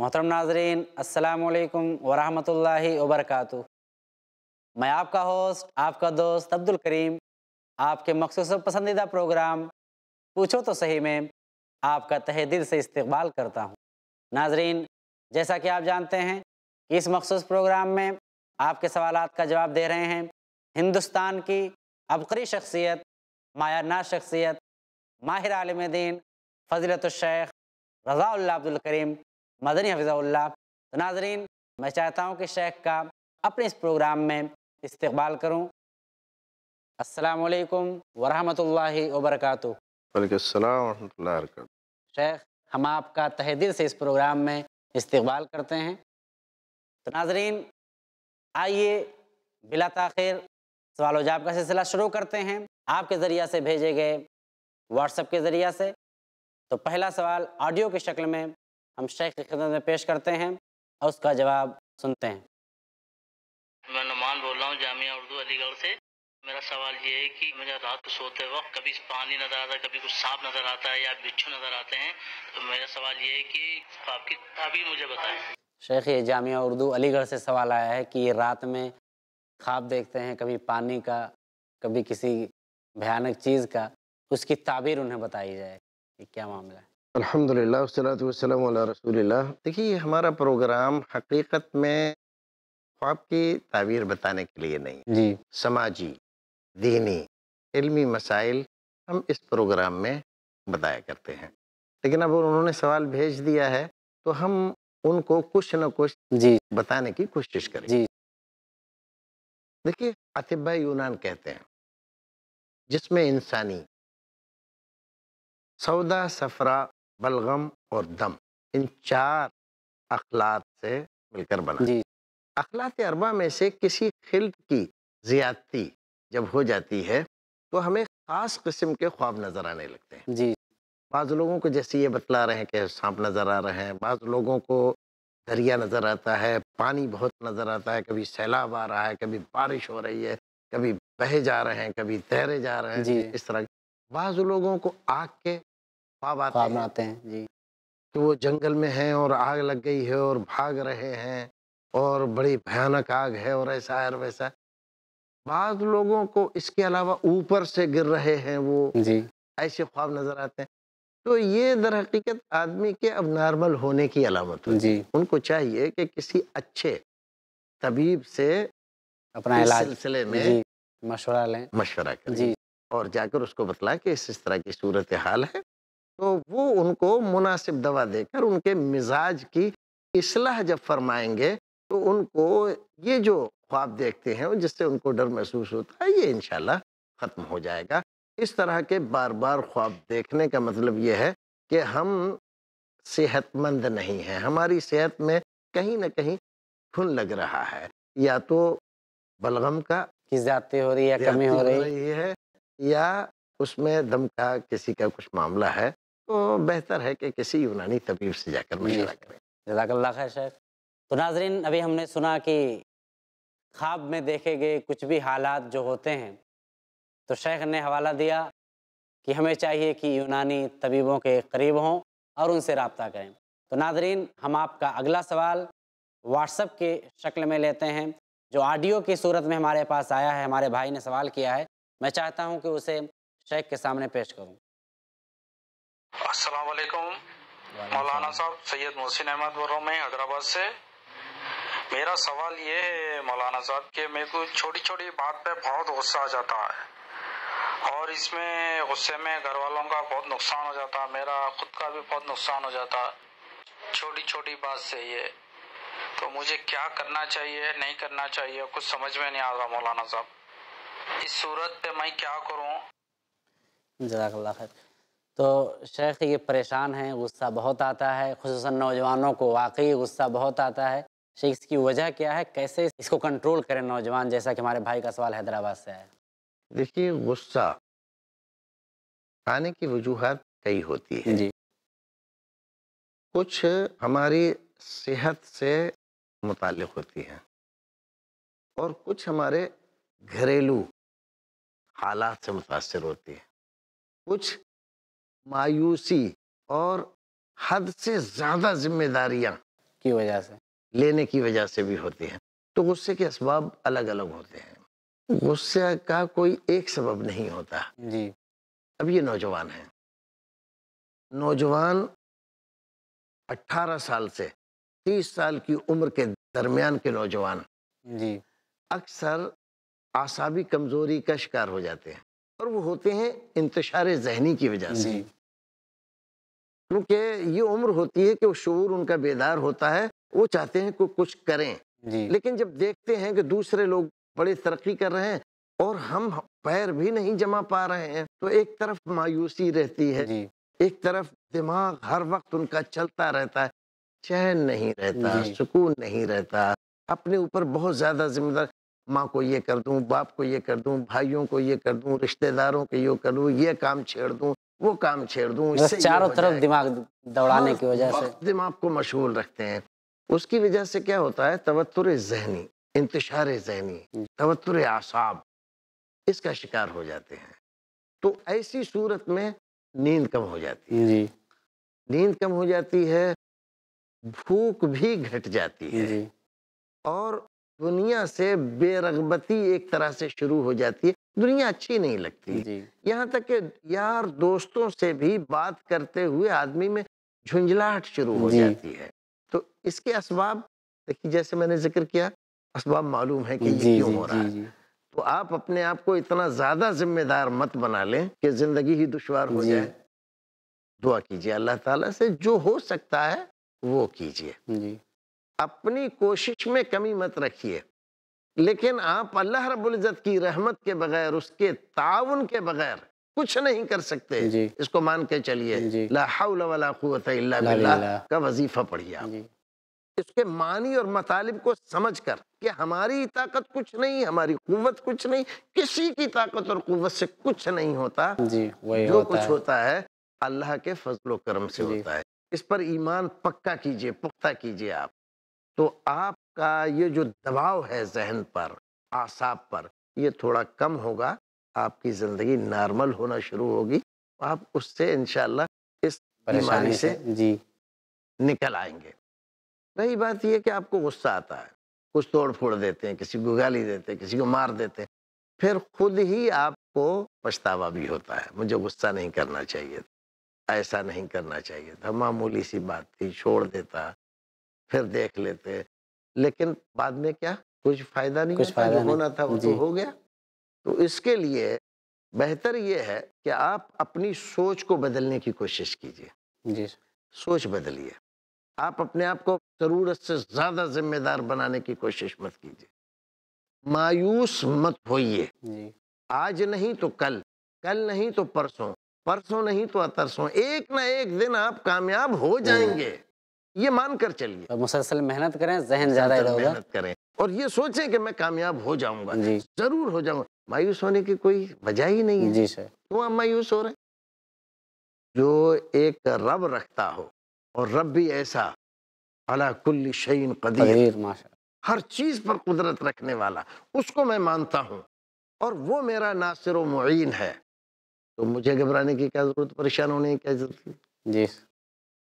मोहतरम नाजरीन असलकम वरहमल वबरक मैं आपका होस्ट आपका दोस्त अब्दुल करीम आपके मखसूस पसंदीदा प्रोग्राम पूछो तो सही में आपका तहे दिल से इस्तबाल करता हूँ नाजरीन जैसा कि आप जानते हैं कि इस मखसूस प्रोग्राम में आपके सवाल का जवाब दे रहे हैं हिंदुस्तान की अबकरी शख्सियत माया ना शख्सियत माहिर आलम दीन फजलत शेख रज़ाउल्ला अब्दुल करीम मदनी हफिज़ल्ला तो नाजरीन मैं चाहता हूँ कि शेख का अपने इस प्रोग्राम में इस्तेबाल करूँ असलकम वरहमल वबरक शेख हम आपका तहदिल से इस प्रोग्राम में इस्तबाल करते हैं तो नाजरीन आइए बिला तखिर सवाल जवाब का सिलसिला शुरू करते हैं आपके ज़रिया से भेजे गए व्हाट्सअप के ज़रिया से तो पहला सवाल ऑडियो की शक्ल में हम शेख की खिदमत में पेश करते हैं और उसका जवाब सुनते हैं मैं नुमान बोल रहा हूँ जामिया उर्दू अलीगढ़ से मेरा सवाल ये है कि मुझे रात को सोते वक्त कभी पानी नज़र आता है कभी कुछ सांप नज़र आता है या बिच्छू नज़र आते हैं तो मेरा सवाल ये है कि आपकी अभी मुझे बताएं शेख ये जामिया उर्दू अलीगढ़ से सवाल आया है कि ये रात में ख्वाब देखते हैं कभी पानी का कभी किसी भयानक चीज़ का उसकी ताबीर उन्हें बताई जाए कि क्या मामला है अल्हम्दुलिल्लाह वसलात रसूलिल्लाह देखिए ये हमारा प्रोग्राम हकीकत में ख्वाब की तावीर बताने के लिए नहीं जी समाजी दीनी इल्मी मसाइल हम इस प्रोग्राम में बताया करते हैं लेकिन अब उन्होंने सवाल भेज दिया है तो हम उनको कुछ न कुछ जी बताने की कोशिश करें जी देखिए अतिबा यूनान कहते हैं जिसमें इंसानी सौदा सफरा बलगम और दम इन चार अखलात से मिलकर बना जी अखलात अरबा में से किसी खिल्ड की ज्यादती जब हो जाती है तो हमें ख़ास किस्म के ख्वाब नज़र आने लगते हैं जी बाज़ लोगों को जैसे ये बतला रहे हैं कि सांप नज़र आ रहे हैं बाज़ लोगों को दरिया नज़र आता है पानी बहुत नज़र आता है कभी सैलाब आ रहा है कभी बारिश हो रही है कभी बहे जा रहे हैं कभी तैरे जा रहे हैं इस तरह बाज़ लोगों को आग के ख्वाब आते, ख्वाब आते हैं जी कि वो जंगल में हैं और आग लग गई है और भाग रहे हैं और बड़ी भयानक आग है और ऐसा है और वैसा बाद लोगों को इसके अलावा ऊपर से गिर रहे हैं वो जी ऐसे ख्वाब नजर आते हैं तो ये दर हकीकत आदमी के अब नॉर्मल होने की अलामत है जी उनको चाहिए कि किसी अच्छे तबीब से अपना इलाज सिलसिले में मशवरा लें मशवरा करें जी और जाकर उसको बतला कि इस इस तरह की सूरत हाल है तो वो उनको मुनासिब दवा देकर उनके मिजाज की इसलाह जब फरमाएंगे तो उनको ये जो ख्वाब देखते हैं जिससे उनको डर महसूस होता है ये इन ख़त्म हो जाएगा इस तरह के बार बार ख्वाब देखने का मतलब ये है कि हम सेहतमंद नहीं हैं हमारी सेहत में कहीं ना कहीं खुन लग रहा है या तो बलगम का ज्यादा हो रही है कमी हो रही है या उसमें दम का किसी का कुछ मामला है तो बेहतर है कि किसी यूनानी तबीब से जाकर मशवरा करें जजाक खैर शेख तो नाजरीन अभी हमने सुना कि ख्वाब में देखे गए कुछ भी हालात जो होते हैं तो शेख ने हवाला दिया कि हमें चाहिए कि यूनानी तबीबों के करीब हों और उनसे रबता करें तो नाजरीन हम आपका अगला सवाल व्हाट्सअप के शक्ल में लेते हैं जो ऑडियो की सूरत में हमारे पास आया है हमारे भाई ने सवाल किया है मैं चाहता हूँ कि उसे शेख के सामने पेश करूँ असलकुम मौलाना साहब सैयद मोहसिन अहमद बोल रहा हूँ मैं हैदराबाद से मेरा सवाल ये है मौलाना साहब कि मेरे को छोटी छोटी बात पे बहुत गुस्सा आ जाता है और इसमें गुस्से में घर वालों का बहुत नुकसान हो जाता है मेरा खुद का भी बहुत नुकसान हो जाता है छोटी छोटी बात से ये तो मुझे क्या करना चाहिए नहीं करना चाहिए कुछ समझ में नहीं आ रहा मौलाना साहब इस सूरत पे मैं क्या करूँ तो शेख ये परेशान हैं गुस्सा बहुत आता है खसूस नौजवानों को वाकई गुस्सा बहुत आता है शेख इसकी वजह क्या है कैसे इसको कंट्रोल करें नौजवान जैसा कि हमारे भाई का सवाल हैदराबाद से है देखिए गुस्सा आने की वजूहत कई होती है जी कुछ हमारी सेहत से मुतल होती हैं और कुछ हमारे घरेलू हालात से मुतासर होती है कुछ मायूसी और हद से ज़्यादा जिम्मेदारियां की वजह से लेने की वजह से भी होती हैं तो गुस्से के इसबाब अलग अलग होते हैं गुस्से का कोई एक सबब नहीं होता जी अब ये नौजवान है नौजवान 18 साल से 30 साल की उम्र के दरमियान के नौजवान जी अक्सर आसाबी कमजोरी का शिकार हो जाते हैं और वो होते हैं इंतशार जहनी की वजह से क्योंकि ये उम्र होती है कि वो शूर उनका बेदार होता है वो चाहते हैं कि कुछ करें लेकिन जब देखते हैं कि दूसरे लोग बड़े तरक्की कर रहे हैं और हम पैर भी नहीं जमा पा रहे हैं तो एक तरफ मायूसी रहती है एक तरफ दिमाग हर वक्त उनका चलता रहता है चैन नहीं रहता सुकून नहीं रहता अपने ऊपर बहुत ज़्यादा जिम्मेदार माँ को ये कर दूँ बाप को ये कर दूँ भाइयों को ये कर दूँ रिश्तेदारों को ये कर दूँ ये काम छेड़ दूँ वो काम छेड़ दूं मतलब इससे चारों तरफ दिमाग दौड़ाने की हाँ, वजह से दिमाग को मशगूल रखते हैं उसकी वजह से क्या होता है तवत्तर जहनी इंतशार जहनी तवत्तर आसाब इसका शिकार हो जाते हैं तो ऐसी सूरत में नींद कम हो जाती है जी नींद कम हो जाती है भूख भी घट जाती है और दुनिया से बेरगबती एक तरह से शुरू हो जाती है दुनिया अच्छी नहीं लगती यहाँ तक कि यार दोस्तों से भी बात करते हुए आदमी में झुंझलाहट शुरू हो जाती है तो इसके असबाब देखिए जैसे मैंने जिक्र किया असबाब मालूम है कि ये क्यों हो रहा है तो आप अपने आप को इतना ज्यादा जिम्मेदार मत बना लें कि जिंदगी ही दुशवार हो जाए दुआ कीजिए अल्लाह ताला से जो हो सकता है वो कीजिए अपनी कोशिश में कमी मत रखिए लेकिन आप अल्लाह रबुल्ज़त की रहमत के बगैर उसके ताउन के बगैर कुछ नहीं कर सकते इसको मान के चलिए का वजीफा पढ़िए इसके मानी और मतालिब को समझ कर कि हमारी ताकत कुछ नहीं हमारी कुत कुछ नहीं किसी की ताकत और कुत से कुछ नहीं होता जी वही जो होता कुछ है। होता है अल्लाह के फजलो करम से होता है इस पर ईमान पक्का कीजिए पुख्ता कीजिए आप तो आप का ये जो दबाव है जहन पर आसाब पर ये थोड़ा कम होगा आपकी ज़िंदगी नॉर्मल होना शुरू होगी आप उससे इन इस बीमारी से जी निकल आएंगे रही बात यह कि आपको गुस्सा आता है कुछ तोड़ फोड़ देते हैं किसी को गाली देते हैं किसी को मार देते हैं फिर खुद ही आपको पछतावा भी होता है मुझे गुस्सा नहीं करना चाहिए ऐसा नहीं करना चाहिए था मामूली सी बात थी छोड़ देता फिर देख लेते लेकिन बाद में क्या कुछ फायदा नहीं कुछ फायदा नहीं। होना था वो तो हो गया तो इसके लिए बेहतर ये है कि आप अपनी सोच को बदलने की कोशिश कीजिए जी सोच बदलिए आप अपने आप को ज़रूरत से ज़्यादा जिम्मेदार बनाने की कोशिश मत कीजिए मायूस मत होइए आज नहीं तो कल कल नहीं तो परसों परसों नहीं तो अतरसों एक ना एक दिन आप कामयाब हो हम्म। जाएंगे ये मान कर चलिए तो मुसलसल मेहनत करें जहन ज्यादा मेहनत करें और ये सोचें कि मैं कामयाब हो जाऊंगा जरूर हो जाऊंगा मायूस होने की कोई वजह ही नहीं है जी सर क्यों आप मायूस हो रहे जो एक रब रखता हो और रब भी ऐसा अला कुल शहीन कदीर हर चीज पर कुदरत रखने वाला उसको मैं मानता हूँ और वो मेरा नासिर मुइन है तो मुझे घबराने की क्या जरूरत परेशान होने की क्या जरूरत जी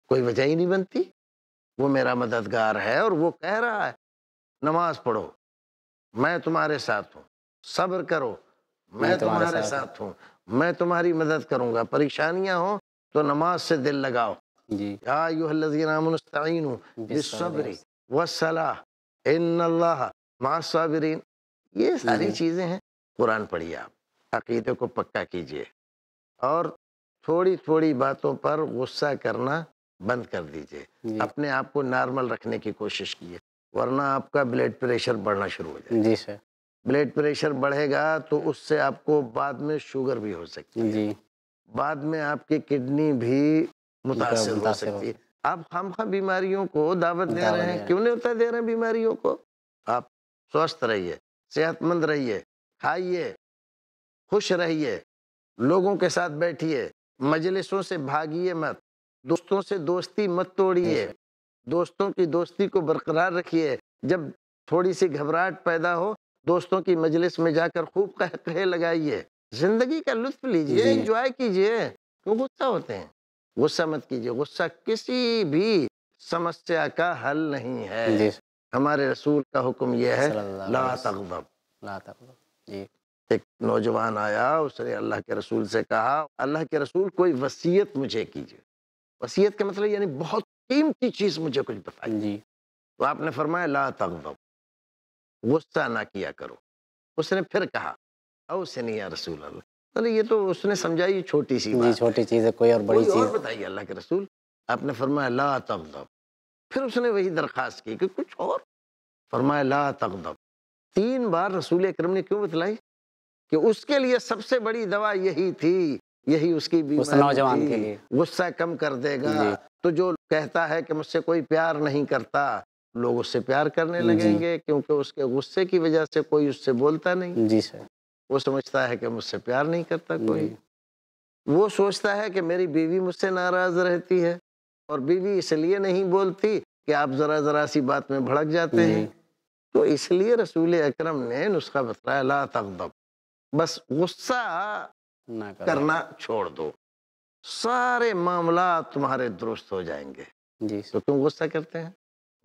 कोई वजह ही नहीं बनती वो मेरा मददगार है और वो कह रहा है नमाज पढ़ो मैं तुम्हारे साथ हूँ सब्र करो मैं तुम्हारे साथ हूँ मैं तुम्हारी मदद करूँगा परेशानियाँ हों तो नमाज से दिल लगाओ याबरीन ये सारी चीज़ें हैं कुरान पढ़िए आप अकीदे को पक्का कीजिए और थोड़ी थोड़ी बातों पर गुस्सा करना बंद कर दीजिए अपने आप को नॉर्मल रखने की कोशिश कीजिए वरना आपका ब्लड प्रेशर बढ़ना शुरू हो जाए जी सर ब्लड प्रेशर बढ़ेगा तो उससे आपको बाद में शुगर भी हो सकती है जी बाद में आपकी किडनी भी मुतासर हो सकती है आप हम हम बीमारियों को दावत दे रहे हैं क्यों नहीं उतर दे रहे हैं बीमारियों को आप स्वस्थ रहिए सेहतमंद रहिए खाइए खुश रहिए लोगों के साथ बैठिए मजलिसों से भागिए मत दोस्तों से दोस्ती मत तोड़िए दोस्तों की दोस्ती को बरकरार रखिए जब थोड़ी सी घबराहट पैदा हो दोस्तों की मजलिस में जाकर खूब कह कहे लगाइए जिंदगी का लुत्फ लीजिए एंजॉय कीजिए क्यों गुस्सा होते हैं गुस्सा मत कीजिए गुस्सा किसी भी समस्या का हल नहीं है हमारे रसूल का हुक्म यह है ला तकबब ला तकब जी एक नौजवान आया उसने अल्लाह के रसूल से कहा अल्लाह के रसूल कोई वसीयत मुझे कीजिए वसीयत का मतलब यानी बहुत कीमती चीज़ मुझे कुछ बताई हाँ जी तो आपने फरमाया ला तगब गुस्सा ना किया करो उसने फिर कहा नहीं यार रसूल अल्लाह मतलब ये तो उसने समझाई छोटी सी जी छोटी चीज़ है कोई और बड़ी कोई चीज़ और बताइए अल्लाह के रसूल आपने फरमाया ला तगब फिर उसने वही दरख्वास्त की कि कुछ और फरमाया ला तगब तीन बार रसूल अक्रम ने क्यों बतलाई कि उसके लिए सबसे बड़ी दवा यही थी यही उसकी बीमारी नौजवान के लिए गुस्सा कम कर देगा तो जो कहता है कि मुझसे कोई प्यार नहीं करता लोग उससे प्यार करने लगेंगे क्योंकि उसके गुस्से की वजह से कोई उससे बोलता नहीं जी सर वो समझता है कि मुझसे प्यार नहीं करता कोई वो सोचता है कि मेरी बीवी मुझसे नाराज रहती है और बीवी इसलिए नहीं बोलती कि आप जरा जरा सी बात में भड़क जाते हैं तो इसलिए रसूल अक्रम ने नुस्खा बतलाया ला तकदब बस गुस्सा ना करना छोड़ दो सारे मामला तुम्हारे दुरुस्त हो जाएंगे जी तो तुम गुस्सा करते हैं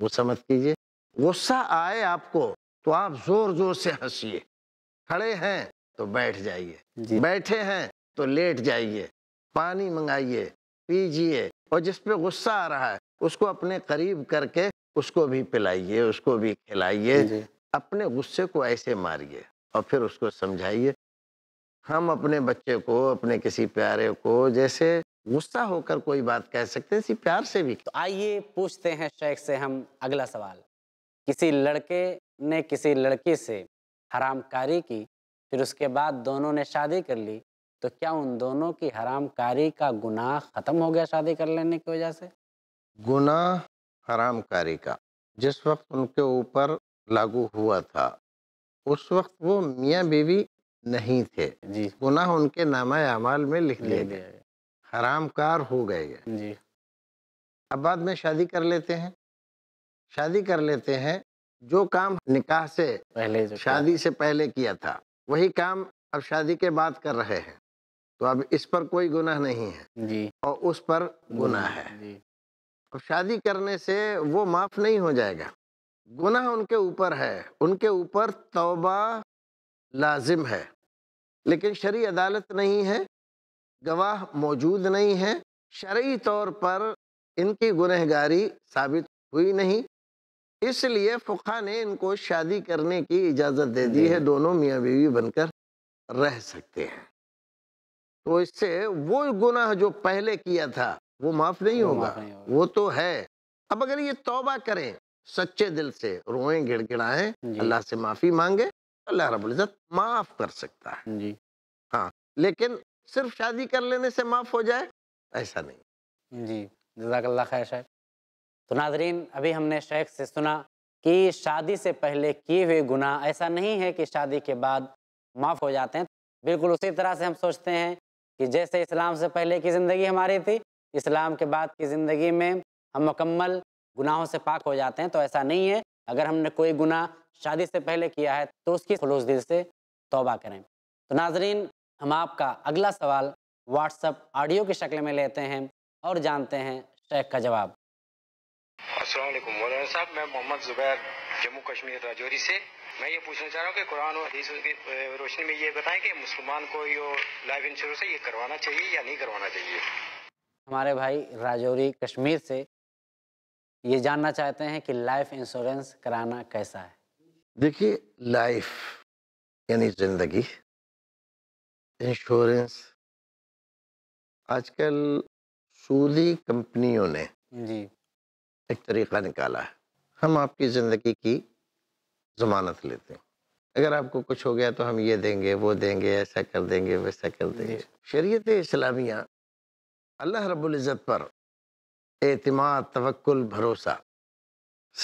गुस्सा मत कीजिए गुस्सा आए आपको तो आप जोर जोर से हंसिए खड़े हैं तो बैठ जाइए बैठे हैं तो लेट जाइए पानी मंगाइए पीजिए और जिस पे गुस्सा आ रहा है उसको अपने करीब करके उसको भी पिलाइए उसको भी खिलाइए अपने गुस्से को ऐसे मारिए और फिर उसको समझाइए हम अपने बच्चे को अपने किसी प्यारे को जैसे गुस्सा होकर कोई बात कह सकते हैं प्यार से भी तो आइए पूछते हैं शेख से हम अगला सवाल किसी लड़के ने किसी लड़की से हरामकारी की फिर उसके बाद दोनों ने शादी कर ली तो क्या उन दोनों की हरामकारी का गुनाह ख़त्म हो गया शादी कर लेने की वजह से गुनाह हरामकारी का जिस वक्त उनके ऊपर लागू हुआ था उस वक्त वो मियाँ बीवी नहीं थे जी पुनः उनके नामा अमाल में लिख गए हराम हरामकार हो गए जी अब बाद में शादी कर लेते हैं शादी कर लेते हैं जो काम निकाह से पहले जो शादी से पहले किया था वही काम अब शादी के बाद कर रहे हैं तो अब इस पर कोई गुनाह नहीं है जी और उस पर गुनाह है जी अब शादी करने से वो माफ नहीं हो जाएगा गुनाह उनके ऊपर है उनके ऊपर तौबा लाजिम है लेकिन शरी अदालत नहीं है गवाह मौजूद नहीं है शर्य तौर पर इनकी गुनहगारी साबित हुई नहीं इसलिए फ़ुखा ने इनको शादी करने की इजाज़त दे दी है दोनों मियाँ बीवी बनकर रह सकते हैं तो इससे वो गुनाह जो पहले किया था वो माफ नहीं होगा वो तो है अब अगर ये तौबा करें सच्चे दिल से रोएं गिड़गिड़ाएं अल्लाह से माफ़ी मांगे अल्लाह रबुल्ज़त माफ़ कर सकता है जी हाँ लेकिन सिर्फ शादी कर लेने से माफ़ हो जाए ऐसा नहीं जी जजाकल्ला खैर शेख तो नाजरीन अभी हमने शेख से सुना कि शादी से पहले किए हुए गुनाह ऐसा नहीं है कि शादी के बाद माफ़ हो जाते हैं बिल्कुल उसी तरह से हम सोचते हैं कि जैसे इस्लाम से पहले की ज़िंदगी हमारी थी इस्लाम के बाद की ज़िंदगी में हम मुकम्मल गुनाहों से पाक हो जाते हैं तो ऐसा नहीं है अगर हमने कोई गुनाह शादी से पहले किया है तो उसकी खलूस दिल से तोबा करें तो नाजरीन हम आपका अगला सवाल व्हाट्सअप ऑडियो की शक्ल में लेते हैं और जानते हैं शेख का जवाब असलम मौलाना साहब मैं मोहम्मद जुबैर जम्मू कश्मीर राजौरी से मैं ये पूछना चाह रहा हूँ कि कुरान और हदीस की रोशनी में ये बताएं कि मुसलमान को ये लाइफ इंश्योरेंस है ये करवाना चाहिए या नहीं करवाना चाहिए हमारे भाई राजौरी कश्मीर से ये जानना चाहते हैं कि लाइफ इंश्योरेंस कराना कैसा है देखिए लाइफ यानी जिंदगी इंश्योरेंस आजकल सूदी कंपनियों ने जी एक तरीका निकाला है हम आपकी ज़िंदगी की ज़मानत लेते हैं अगर आपको कुछ हो गया तो हम ये देंगे वो देंगे ऐसा कर देंगे वैसा कर देंगे शरीयत इस्लामिया अल्लाह रब्बुल इज़्ज़त पर एतमाद तवक्ल भरोसा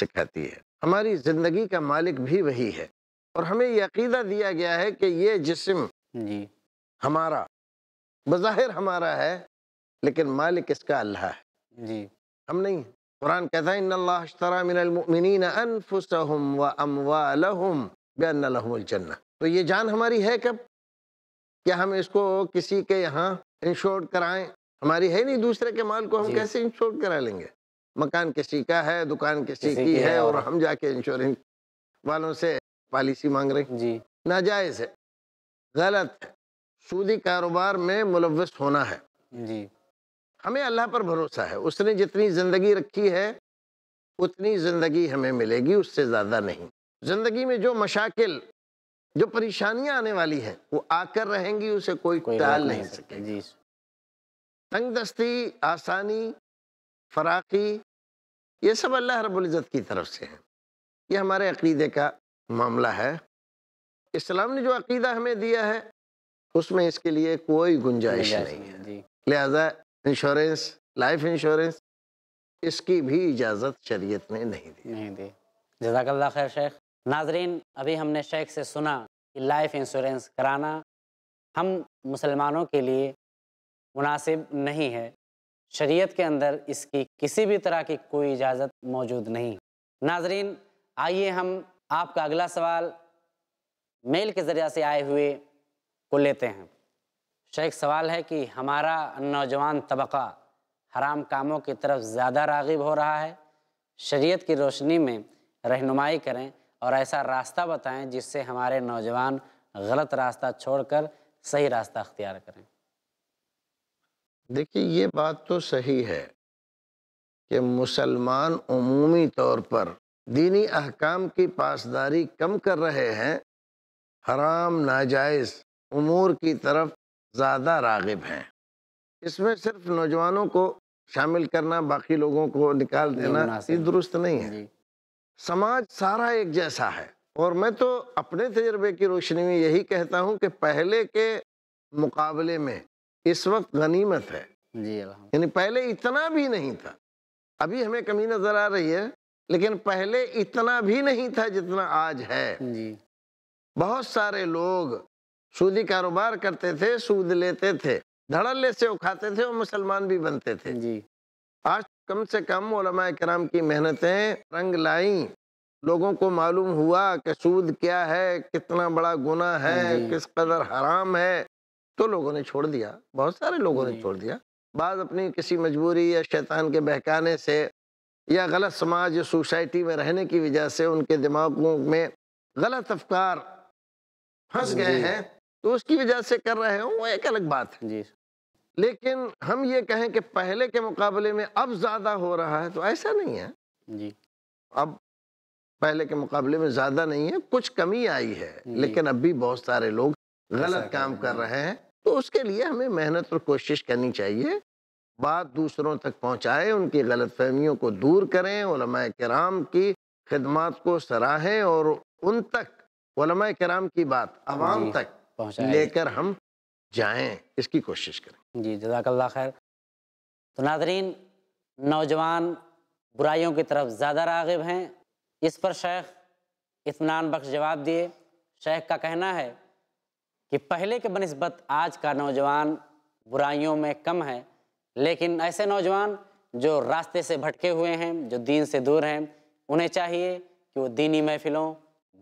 सिखाती है हमारी ज़िंदगी का मालिक भी वही है और हमें यकीदा अकीदा दिया गया है कि ये जिसम जी हमारा बज़ाहिर हमारा है लेकिन मालिक इसका अल्लाह है जी हम नहीं कुरान कहता है इन्ना तो ये जान हमारी है कब क्या हम इसको किसी के यहाँ इंश्योर कराएं हमारी है नहीं दूसरे के माल को हम कैसे इंश्योर करा लेंगे मकान किसी का है दुकान किसी की है और हम जाके इंश्योरेंस वालों से पॉलिसी मांग रहे जी नाजायज है गलत है सूदी कारोबार में मुलवस होना है जी हमें अल्लाह पर भरोसा है उसने जितनी ज़िंदगी रखी है उतनी ज़िंदगी हमें मिलेगी उससे ज़्यादा नहीं ज़िंदगी में जो मशाकिल जो परेशानियां आने वाली हैं वो आकर रहेंगी उसे कोई, कोई टाल नहीं जी तंग दस्ती आसानी फराकी ये सब अल्लाह रब्ज़त की तरफ से है ये हमारे अकीदे का मामला है इस्लाम ने जो अकीदा हमें दिया है उसमें इसके लिए कोई गुंजाइश नहीं है लिहाजा इंश्योरेंस लाइफ इंश्योरेंस इसकी भी इजाज़त शरीयत ने नहीं दी नहीं दी जजाकल्ला खैर शेख नाजरीन अभी हमने शेख से सुना कि लाइफ इंश्योरेंस कराना हम मुसलमानों के लिए मुनासिब नहीं है शरीयत के अंदर इसकी किसी भी तरह की कोई इजाज़त मौजूद नहीं नाजरीन आइए हम आपका अगला सवाल मेल के ज़रिए से आए हुए को लेते हैं शेख सवाल है कि हमारा नौजवान तबका हराम कामों की तरफ ज़्यादा रागिब हो रहा है शरीयत की रोशनी में रहनुमाई करें और ऐसा रास्ता बताएं जिससे हमारे नौजवान गलत रास्ता छोड़कर सही रास्ता अख्तियार करें देखिए ये बात तो सही है कि मुसलमान अमूमी तौर पर दीनी अहकाम की पासदारी कम कर रहे हैं हराम नाजायज़ उमूर की तरफ ज़्यादा रागिब हैं इसमें सिर्फ नौजवानों को शामिल करना बाकी लोगों को निकाल देना ये दुरुस्त नहीं है समाज सारा एक जैसा है और मैं तो अपने तजर्बे की रोशनी में यही कहता हूँ कि पहले के मुकाबले में इस वक्त गनीमत है जी यानी पहले इतना भी नहीं था अभी हमें कमी नजर आ रही है लेकिन पहले इतना भी नहीं था जितना आज है जी बहुत सारे लोग सूदी कारोबार करते थे सूद लेते थे धड़ल्ले से उखाते थे और मुसलमान भी बनते थे जी आज कम से कम कराम की मेहनतें रंग लाई लोगों को मालूम हुआ कि सूद क्या है कितना बड़ा गुना है किस कदर हराम है तो लोगों ने छोड़ दिया बहुत सारे लोगों ने छोड़ दिया बाद अपनी किसी मजबूरी या शैतान के बहकाने से या गलत समाज या सोसाइटी में रहने की वजह से उनके दिमागों में गलत अफकार फंस गए हैं तो उसकी वजह से कर रहे हों वो एक अलग बात है जी लेकिन हम ये कहें कि पहले के मुकाबले में अब ज़्यादा हो रहा है तो ऐसा नहीं है जी अब पहले के मुकाबले में ज़्यादा नहीं है कुछ कमी आई है लेकिन अब भी बहुत सारे लोग गलत काम कर रहे हैं तो उसके लिए हमें मेहनत और कोशिश करनी चाहिए बात दूसरों तक पहुँचाएँ उनकी गलत फहमियों को दूर करें कराम की खदमात को सराहें और उन तक कराम की बात आवाम तक लेकर हम जाएं इसकी कोशिश करें जी जजाकल्ला खैर तो नाजरीन नौजवान बुराइयों की तरफ ज़्यादा रागब हैं इस पर शेख इतमान बख्श जवाब दिए शेख का कहना है कि पहले के बनस्बत आज का नौजवान बुराइयों में कम है लेकिन ऐसे नौजवान जो रास्ते से भटके हुए हैं जो दीन से दूर हैं उन्हें चाहिए कि वो दीनी महफिलों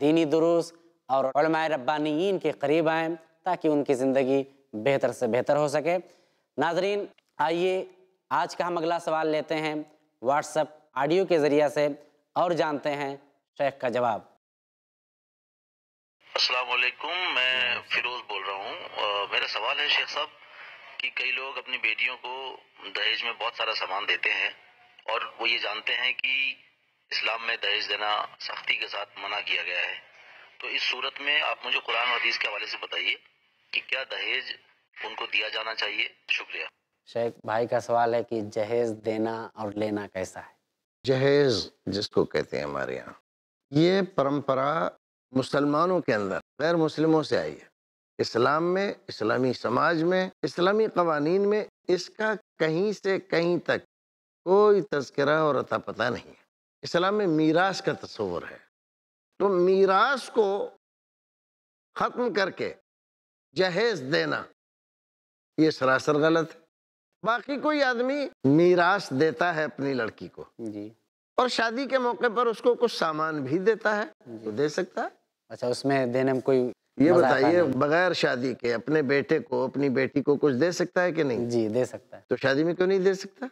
दीनी दुरुस् और रब्बानी के करीब आएँ ताकि उनकी ज़िंदगी बेहतर से बेहतर हो सके नाजरीन आइए आज का हम अगला सवाल लेते हैं व्हाट्सएप ऑडियो के ज़रिए से और जानते हैं शेख का जवाब असलकुम मैं फिरोज मेरा सवाल है शेख साहब कि कई लोग अपनी बेटियों को दहेज में बहुत सारा सामान देते हैं और वो ये जानते हैं कि इस्लाम में दहेज देना सख्ती के साथ मना किया गया है तो इस सूरत में आप मुझे कुरान और हदीस के हवाले से बताइए कि क्या दहेज उनको दिया जाना चाहिए शुक्रिया शेख भाई का सवाल है कि जहेज देना और लेना कैसा है जहेज जिसको कहते हैं हमारे यहाँ ये परंपरा मुसलमानों के अंदर गैर मुस्लिमों से आई है इस्लाम में इस्लामी समाज में इस्लामी कवानीन में इसका कहीं से कहीं तक कोई तस्करा और अता पता नहीं है इस्लाम में मीरास का तस्वर है तो मीरास को ख़त्म करके जहेज देना ये सरासर गलत है बाकी कोई आदमी मीरास देता है अपनी लड़की को जी और शादी के मौके पर उसको कुछ सामान भी देता है तो दे सकता है अच्छा उसमें देने में कोई ये बताइए बगैर शादी के अपने बेटे को अपनी बेटी को कुछ दे सकता है कि नहीं जी दे सकता है तो शादी में क्यों नहीं दे सकता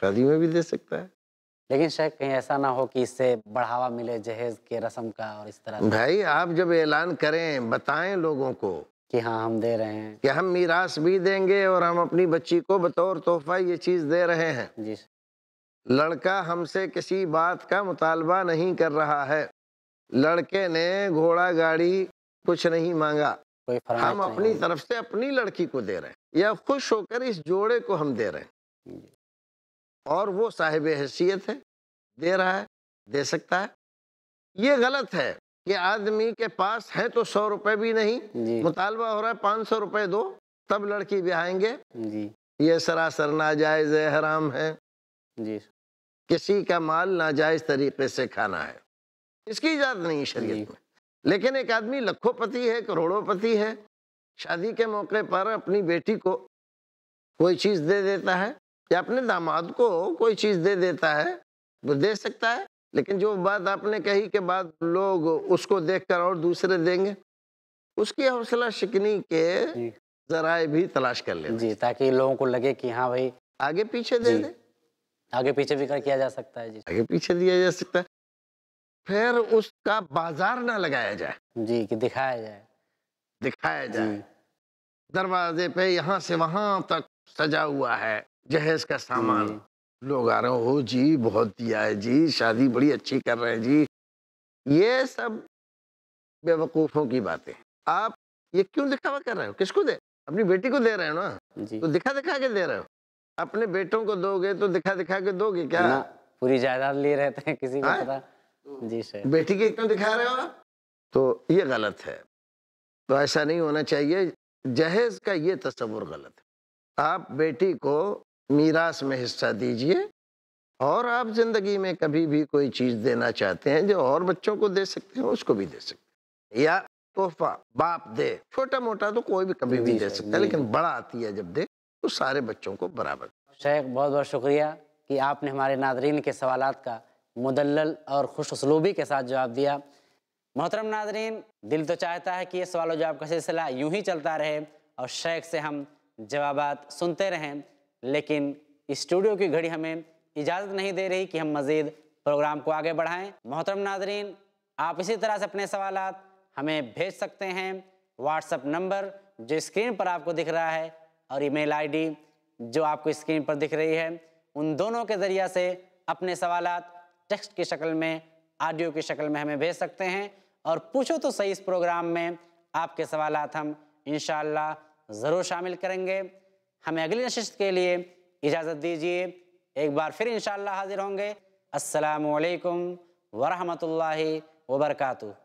शादी में भी दे सकता है लेकिन शायद कहीं ऐसा ना हो कि इससे बढ़ावा मिले जहेज के रस्म का और इस तरह भाई आप जब ऐलान करें बताएं लोगों को कि हाँ हम दे रहे हैं कि हम मीरास भी देंगे और हम अपनी बच्ची को बतौर तोहफा ये चीज़ दे रहे हैं जी लड़का हमसे किसी बात का मुतालबा नहीं कर रहा है लड़के ने घोड़ा गाड़ी कुछ नहीं मांगा हम अपनी तरफ से अपनी लड़की को दे रहे हैं या खुश होकर इस जोड़े को हम दे रहे हैं और वो साहिब हैसियत है दे रहा है दे सकता है ये गलत है कि आदमी के पास है तो सौ रुपए भी नहीं मुतालबा हो रहा है पाँच सौ रुपए दो तब लड़की बिहाएंगे ये सरासर नाजायज है हराम है जी किसी का माल नाजायज तरीके से खाना है इसकी इजाज़त नहीं शरीयत में लेकिन एक आदमी लखोपति है करोड़ोपति है शादी के मौके पर अपनी बेटी को कोई चीज़ दे देता है या अपने दामाद को कोई चीज़ दे देता है वो दे सकता है लेकिन जो बात आपने कही के बाद लोग उसको देखकर और दूसरे देंगे उसकी हौसला शिकनी के जराए भी तलाश कर ले जी ताकि लोगों को लगे कि हाँ भाई आगे पीछे दे दे आगे पीछे भी कर किया जा सकता है जी आगे पीछे दिया जा सकता है फिर उसका बाजार ना लगाया जाए जी कि दिखाया जाए दिखाया जाए दरवाजे पे यहाँ से वहां तक सजा हुआ है जहेज का सामान लोग आ रहे हो जी बहुत दिया है जी शादी बड़ी अच्छी कर रहे हैं जी ये सब बेवकूफों की बातें आप ये क्यों दिखावा कर रहे हो किसको दे अपनी बेटी को दे रहे हो ना जी। तो दिखा दिखा के दे रहे हो अपने बेटों को दोगे तो दिखा दिखा के दोगे क्या पूरी जायदाद ले रहे थे किसी को हाँ? पता हम्म। जी सर बेटी के इतना दिखा रहे हो आप तो ये गलत है तो ऐसा नहीं होना चाहिए जहेज का ये तस्वुर गलत है आप बेटी को मीरास में हिस्सा दीजिए और आप ज़िंदगी में कभी भी कोई चीज़ देना चाहते हैं जो और बच्चों को दे सकते हैं उसको भी दे सकते हैं या तोहफा बाप दे छोटा मोटा तो कोई भी कभी भी दे सकता है लेकिन बड़ा आती है जब दे तो सारे बच्चों को बराबर शेख बहुत बहुत शुक्रिया कि आपने हमारे नादरीन के सवाल का मुदल और खुश उसलूबी के साथ जवाब दिया मोहतरम नाजरीन दिल तो चाहता है कि ये सवाल जवाब का सिलसिला यूं ही चलता रहे और शेख से हम जवाब सुनते रहें लेकिन स्टूडियो की घड़ी हमें इजाज़त नहीं दे रही कि हम मज़ीद प्रोग्राम को आगे बढ़ाएं मोहतरम नाजरीन आप इसी तरह से अपने सवाल हमें भेज सकते हैं व्हाट्सअप नंबर जो स्क्रीन पर आपको दिख रहा है और ईमेल आईडी जो आपको स्क्रीन पर दिख रही है उन दोनों के ज़रिया से अपने सवालत टेक्स्ट की शक्ल में ऑडियो की शक्ल में हमें भेज सकते हैं और पूछो तो सही इस प्रोग्राम में आपके सवाल हम इन ज़रूर शामिल करेंगे हमें अगली नशस्त के लिए इजाज़त दीजिए एक बार फिर इन हाजिर होंगे असलकम वरहमल वर्का